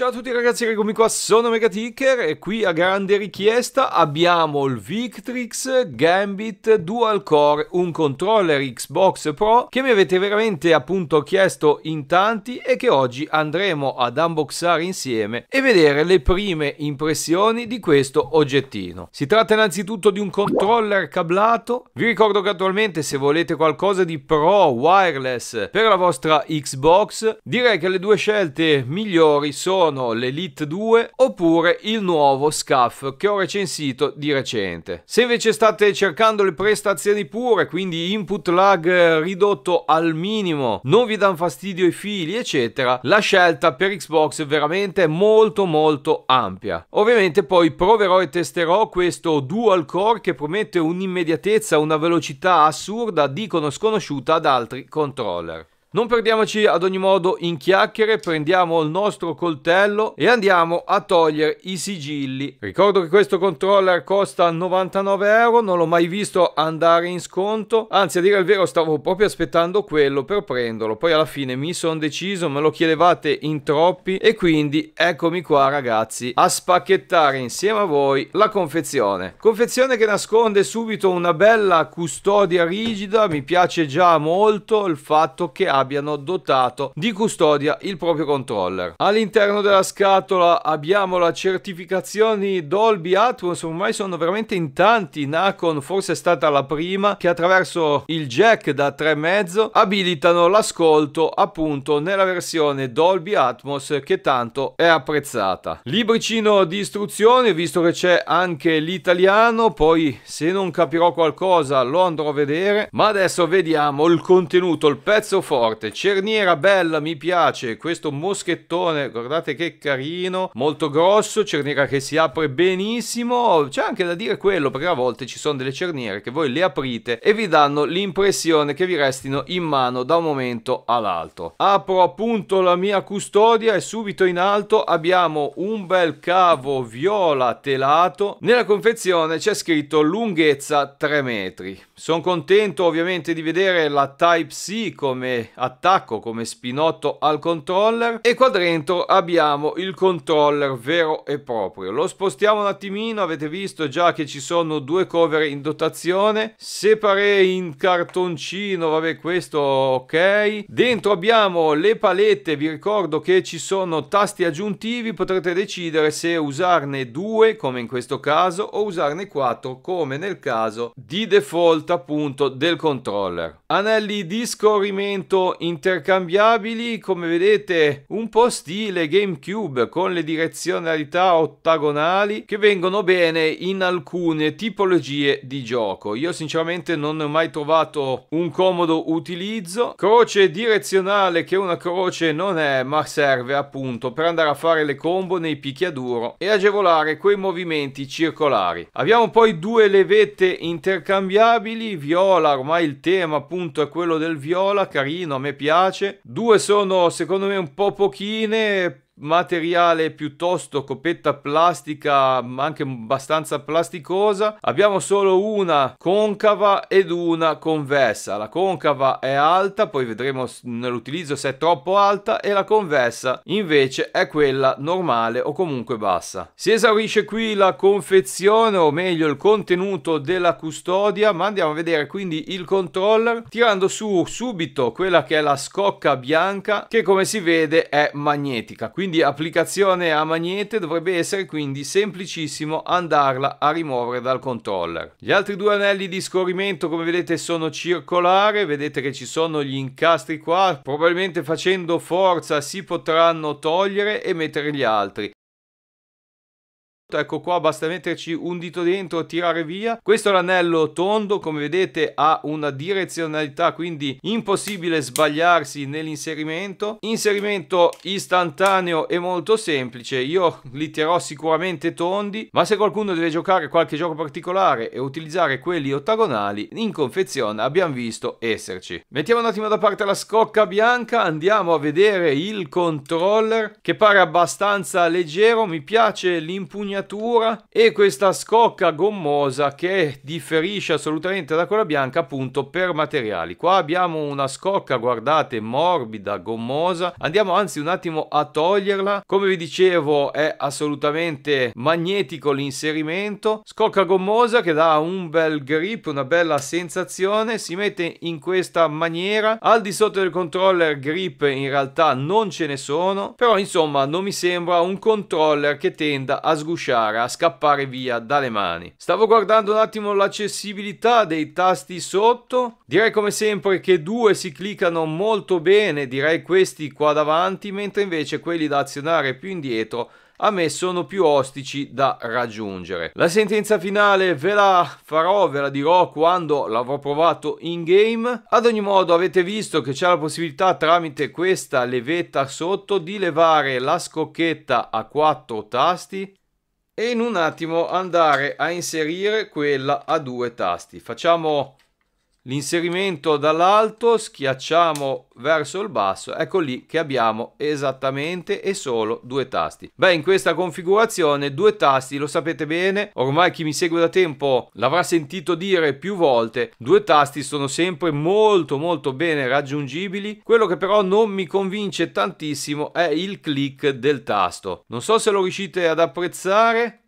Ciao a tutti ragazzi, eccomi qua, sono Megaticker e qui a grande richiesta abbiamo il Victrix Gambit Dual Core, un controller Xbox Pro che mi avete veramente appunto chiesto in tanti e che oggi andremo ad unboxare insieme e vedere le prime impressioni di questo oggettino. Si tratta innanzitutto di un controller cablato, vi ricordo che attualmente se volete qualcosa di pro wireless per la vostra Xbox direi che le due scelte migliori sono sono l'Elite 2 oppure il nuovo SCAF che ho recensito di recente. Se invece state cercando le prestazioni pure, quindi input lag ridotto al minimo, non vi danno fastidio i fili eccetera, la scelta per Xbox è veramente molto molto ampia. Ovviamente poi proverò e testerò questo dual core che promette un'immediatezza, una velocità assurda, dicono sconosciuta ad altri controller. Non perdiamoci ad ogni modo in chiacchiere, prendiamo il nostro coltello e andiamo a togliere i sigilli. Ricordo che questo controller costa 99 euro, non l'ho mai visto andare in sconto, anzi a dire il vero stavo proprio aspettando quello per prenderlo, poi alla fine mi sono deciso, me lo chiedevate in troppi e quindi eccomi qua ragazzi a spacchettare insieme a voi la confezione. Confezione che nasconde subito una bella custodia rigida, mi piace già molto il fatto che ha abbiano dotato di custodia il proprio controller. All'interno della scatola abbiamo la certificazione Dolby Atmos, ormai sono veramente in tanti, Nacon forse è stata la prima che attraverso il jack da 3.5 abilitano l'ascolto appunto nella versione Dolby Atmos che tanto è apprezzata. Libricino di istruzione, visto che c'è anche l'italiano, poi se non capirò qualcosa lo andrò a vedere, ma adesso vediamo il contenuto, il pezzo forte forte. Cerniera bella, mi piace. Questo moschettone, guardate che carino. Molto grosso, cerniera che si apre benissimo. C'è anche da dire quello, perché a volte ci sono delle cerniere che voi le aprite e vi danno l'impressione che vi restino in mano da un momento all'altro. Apro appunto la mia custodia e subito in alto abbiamo un bel cavo viola telato. Nella confezione c'è scritto lunghezza 3 metri. Sono contento ovviamente di vedere la Type-C come attacco, come spinotto al controller e qua dentro abbiamo il controller vero e proprio. Lo spostiamo un attimino, avete visto già che ci sono due cover in dotazione, separe in cartoncino, vabbè questo ok. Dentro abbiamo le palette, vi ricordo che ci sono tasti aggiuntivi, potrete decidere se usarne due come in questo caso o usarne quattro come nel caso di default costo appunto del controller. Anelli di scorrimento intercambiabili, come vedete un po' stile GameCube con le direzionalità ottagonali che vengono bene in alcune tipologie di gioco. Io sinceramente non ne ho mai trovato un comodo utilizzo. Croce direzionale che una croce non è ma serve appunto per andare a fare le combo nei picchiaduro e agevolare quei movimenti circolari. Abbiamo poi due levette intercambiabili utili, viola, ormai il tema appunto è quello del viola, carino, a me piace. Due sono secondo me un po' pochine, materiale piuttosto coppetta plastica ma anche abbastanza plasticosa abbiamo solo una concava ed una convessa la concava è alta poi vedremo nell'utilizzo se è troppo alta e la convessa invece è quella normale o comunque bassa si esaurisce qui la confezione o meglio il contenuto della custodia ma andiamo a vedere quindi il controller tirando su subito quella che è la scocca bianca che come si vede è magnetica quindi quindi applicazione a magnete dovrebbe essere quindi semplicissimo andarla a rimuovere dal controller. Gli altri due anelli di scorrimento come vedete sono circolare, vedete che ci sono gli incastri qua, probabilmente facendo forza si potranno togliere e mettere gli altri. Ecco qua, basta metterci un dito dentro, tirare via. Questo è l'anello tondo, come vedete ha una direzionalità, quindi impossibile sbagliarsi nell'inserimento. Inserimento istantaneo e molto semplice. Io li terrò sicuramente tondi, ma se qualcuno deve giocare qualche gioco particolare e utilizzare quelli ottagonali, in confezione abbiamo visto esserci. Mettiamo un attimo da parte la scocca bianca, andiamo a vedere il controller che pare abbastanza leggero, mi piace l'impugnazione bagnatura e questa scocca gommosa che differisce assolutamente da quella bianca appunto per materiali. Qua abbiamo una scocca, guardate, morbida, gommosa. Andiamo anzi un attimo a toglierla. Come vi dicevo è assolutamente magnetico l'inserimento. Scocca gommosa che dà un bel grip, una bella sensazione. Si mette in questa maniera. Al di sotto del controller grip in realtà non ce ne sono. Però insomma non mi sembra un controller che tenda a sgusciare Bashara a scappare via dalle mani. Stavo guardando un attimo l'accessibilità dei tasti sotto. Direi come sempre che due si cliccano molto bene, direi questi qua davanti, mentre invece quelli da azionare più indietro a me sono più ostici da raggiungere. La sentenza finale ve la farò, ve la dirò quando l'avrò provato in game. Ad ogni modo avete visto che c'è la possibilità tramite questa levetta sotto di levare la scocchetta a quattro tasti e in un attimo andare a inserire quella a due tasti. Facciamo l'inserimento dall'alto, schiacciamo verso il basso, ecco lì che abbiamo esattamente e solo due tasti. Beh, in questa configurazione due tasti, lo sapete bene, ormai chi mi segue da tempo l'avrà sentito dire più volte, due tasti sono sempre molto molto bene raggiungibili, quello che però non mi convince tantissimo è il click del tasto. Non so se lo riuscite ad apprezzare,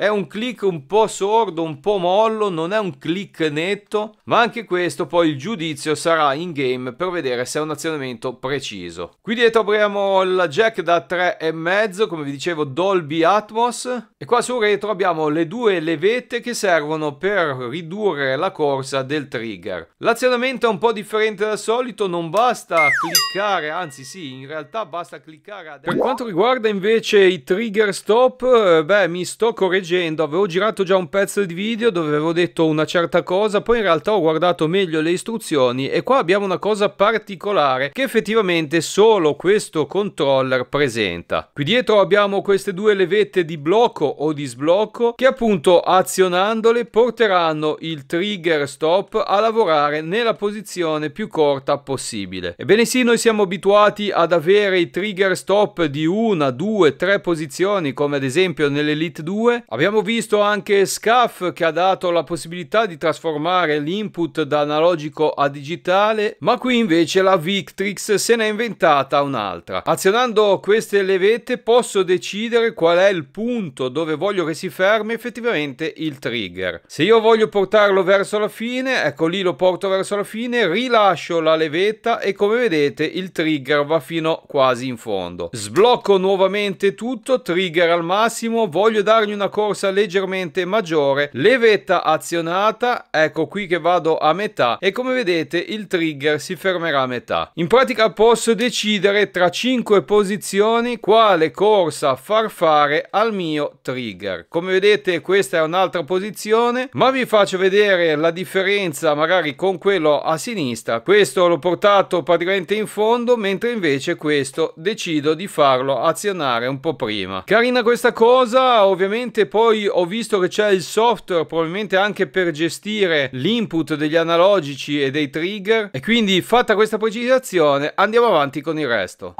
è un click un po' sordo, un po' mollo, non è un click netto, ma anche questo poi il giudizio sarà in game per vedere se è un azionamento preciso. Qui dietro abbiamo il jack da 3,5, come vi dicevo Dolby Atmos e qua sul retro abbiamo le due levette che servono per ridurre la corsa del trigger. L'azionamento è un po' differente dal solito, non basta cliccare, anzi sì, in realtà basta cliccare a... Per quanto riguarda invece i trigger stop, eh, beh mi sto correggendo leggendo, avevo girato già un pezzo di video dove avevo detto una certa cosa, poi in realtà ho guardato meglio le istruzioni e qua abbiamo una cosa particolare che effettivamente solo questo controller presenta. Qui dietro abbiamo queste due levette di blocco o di sblocco che appunto azionandole porteranno il trigger stop a lavorare nella posizione più corta possibile. Ebbene sì, noi siamo abituati ad avere i trigger stop di una, due, tre posizioni come ad esempio nell'Elite 2. Abbiamo visto anche SCAF che ha dato la possibilità di trasformare l'input da analogico a digitale, ma qui invece la Victrix se n'è inventata un'altra. Azionando queste levette posso decidere qual è il punto dove voglio che si fermi effettivamente il trigger. Se io voglio portarlo verso la fine, ecco lì lo porto verso la fine, rilascio la levetta e come vedete il trigger va fino quasi in fondo. Sblocco nuovamente tutto, trigger al massimo, voglio dargli una cosa corsa leggermente maggiore, levetta azionata, ecco qui che vado a metà e come vedete il trigger si fermerà a metà. In pratica posso decidere tra 5 posizioni quale corsa far fare al mio trigger. Come vedete questa è un'altra posizione ma vi faccio vedere la differenza magari con quello a sinistra. Questo l'ho portato praticamente in fondo mentre invece questo decido di farlo azionare un po' prima. Carina questa cosa, ovviamente poi ho visto che c'è il software probabilmente anche per gestire l'input degli analogici e dei trigger e quindi fatta questa precisazione andiamo avanti con il resto.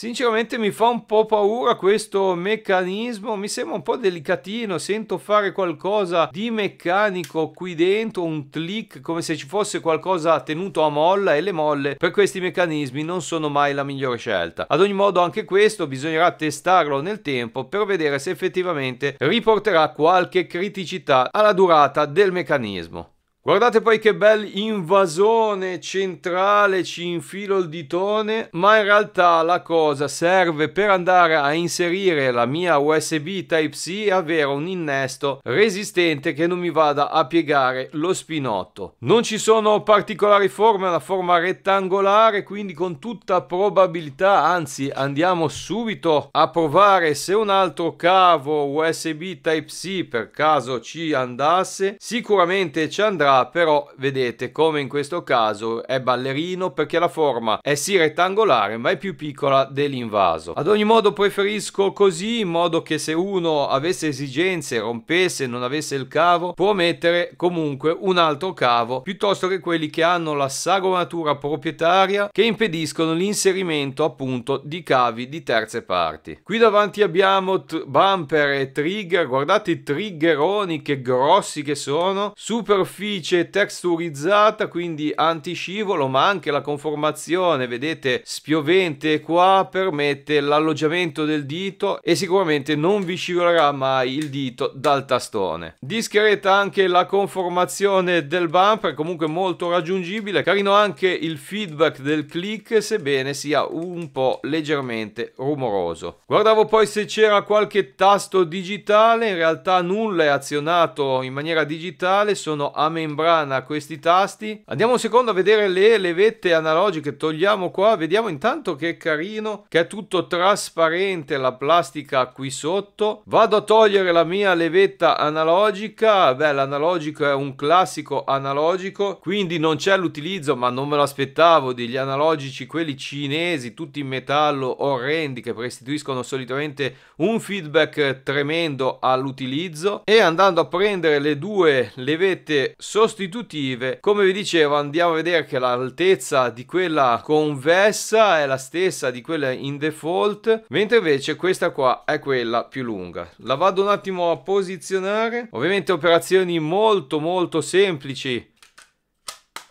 Sinceramente mi fa un po' paura questo meccanismo, mi sembra un po' delicatino, sento fare qualcosa di meccanico qui dentro, un click come se ci fosse qualcosa tenuto a molla e le molle per questi meccanismi non sono mai la migliore scelta. Ad ogni modo anche questo bisognerà testarlo nel tempo per vedere se effettivamente riporterà qualche criticità alla durata del meccanismo. Guardate poi che bel invasone centrale, ci infilo il ditone, ma in realtà la cosa serve per andare a inserire la mia USB Type-C e avere un innesto resistente che non mi vada a piegare lo spinotto. Non ci sono particolari forme, è una forma rettangolare, quindi con tutta probabilità, anzi andiamo subito a provare se un altro cavo USB Type-C per caso ci andasse, sicuramente ci andrà però vedete come in questo caso è ballerino perché la forma è sì rettangolare ma è più piccola dell'invaso. Ad ogni modo preferisco così in modo che se uno avesse esigenze, rompesse, non avesse il cavo può mettere comunque un altro cavo piuttosto che quelli che hanno la sagomatura proprietaria che impediscono l'inserimento appunto di cavi di terze parti. Qui davanti abbiamo bumper e trigger, guardate i triggeroni che grossi che sono, superficie vernice texturizzata, quindi antiscivolo, ma anche la conformazione, vedete, spiovente qua permette l'alloggiamento del dito e sicuramente non vi scivolerà mai il dito dal tastone. Discreta anche la conformazione del bumper, comunque molto raggiungibile, carino anche il feedback del click, sebbene sia un po' leggermente rumoroso. Guardavo poi se c'era qualche tasto digitale, in realtà nulla è azionato in maniera digitale, sono a memoria membrana a questi tasti. Andiamo un secondo a vedere le levette analogiche, togliamo qua, vediamo intanto che è carino, che è tutto trasparente la plastica qui sotto. Vado a togliere la mia levetta analogica, beh l'analogico è un classico analogico, quindi non c'è l'utilizzo, ma non me lo aspettavo, degli analogici, quelli cinesi, tutti in metallo, orrendi, che restituiscono solitamente un feedback tremendo all'utilizzo. E andando a prendere le due levette sotto, sostitutive. Come vi dicevo, andiamo a vedere che l'altezza di quella convessa è la stessa di quella in default, mentre invece questa qua è quella più lunga. La vado un attimo a posizionare. Ovviamente operazioni molto molto semplici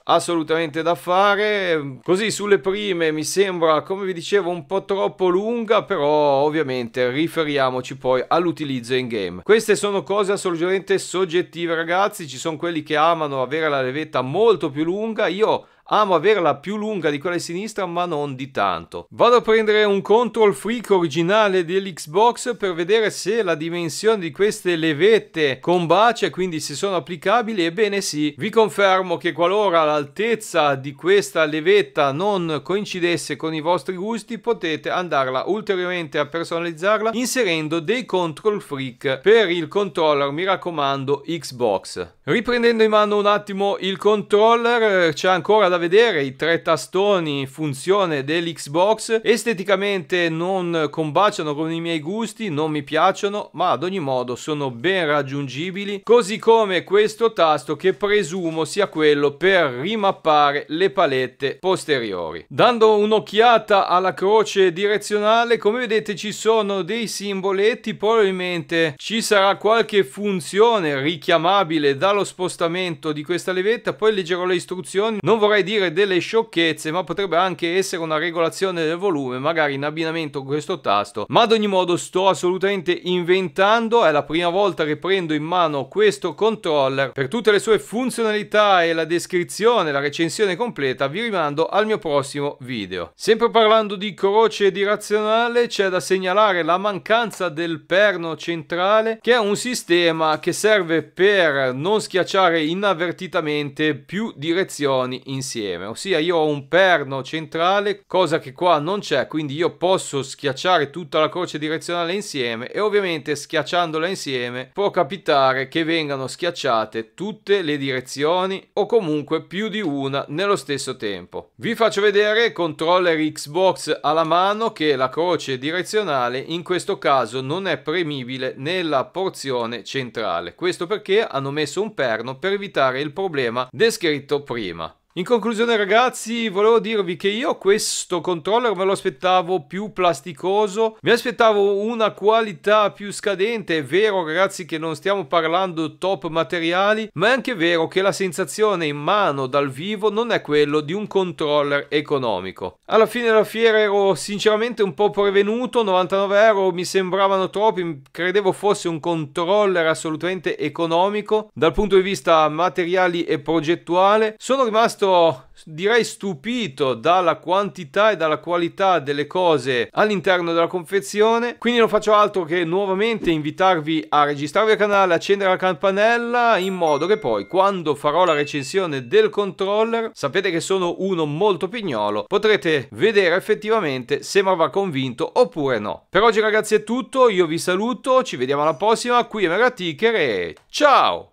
assolutamente da fare. Così sulle prime mi sembra, come vi dicevo, un po' troppo lunga, però ovviamente riferiamoci poi all'utilizzo in game. Queste sono cose assolutamente soggettive, ragazzi. Ci sono quelli che amano avere la levetta molto più lunga. Io Amo averla più lunga di quella di sinistra ma non di tanto. Vado a prendere un control freak originale dell'Xbox per vedere se la dimensione di queste levette combacia quindi se sono applicabili. Ebbene sì, vi confermo che qualora l'altezza di questa levetta non coincidesse con i vostri gusti potete andarla ulteriormente a personalizzarla inserendo dei control freak per il controller mi raccomando Xbox. Riprendendo in mano un attimo il controller c'è ancora da da vedere i tre tastoni funzione dell'Xbox. Esteticamente non combaciano con i miei gusti, non mi piacciono, ma ad ogni modo sono ben raggiungibili. Così come questo tasto che presumo sia quello per rimappare le palette posteriori. Dando un'occhiata alla croce direzionale, come vedete ci sono dei simboletti, probabilmente ci sarà qualche funzione richiamabile dallo spostamento di questa levetta, poi leggerò le istruzioni. Non vorrei dire delle sciocchezze, ma potrebbe anche essere una regolazione del volume, magari in abbinamento con questo tasto. Ma ad ogni modo sto assolutamente inventando, è la prima volta che prendo in mano questo controller. Per tutte le sue funzionalità e la descrizione, la recensione completa, vi rimando al mio prossimo video. Sempre parlando di croce e di razionale, c'è da segnalare la mancanza del perno centrale, che è un sistema che serve per non schiacciare inavvertitamente più direzioni insieme insieme, ossia io ho un perno centrale, cosa che qua non c'è, quindi io posso schiacciare tutta la croce direzionale insieme e ovviamente schiacciandola insieme può capitare che vengano schiacciate tutte le direzioni o comunque più di una nello stesso tempo. Vi faccio vedere controller Xbox alla mano che la croce direzionale in questo caso non è premibile nella porzione centrale. Questo perché hanno messo un perno per evitare il problema descritto prima. In conclusione ragazzi volevo dirvi che io questo controller me lo aspettavo più plasticoso, mi aspettavo una qualità più scadente, è vero ragazzi che non stiamo parlando top materiali, ma è anche vero che la sensazione in mano dal vivo non è quella di un controller economico. Alla fine della fiera ero sinceramente un po' prevenuto, 99 euro mi sembravano troppi, credevo fosse un controller assolutamente economico dal punto di vista materiali e progettuale, sono rimasto rimasto direi stupito dalla quantità e dalla qualità delle cose all'interno della confezione quindi non faccio altro che nuovamente invitarvi a registrarvi al canale accendere la campanella in modo che poi quando farò la recensione del controller sapete che sono uno molto pignolo potrete vedere effettivamente se mi avrà convinto oppure no per oggi ragazzi è tutto io vi saluto ci vediamo alla prossima qui è Mega Ticker e ciao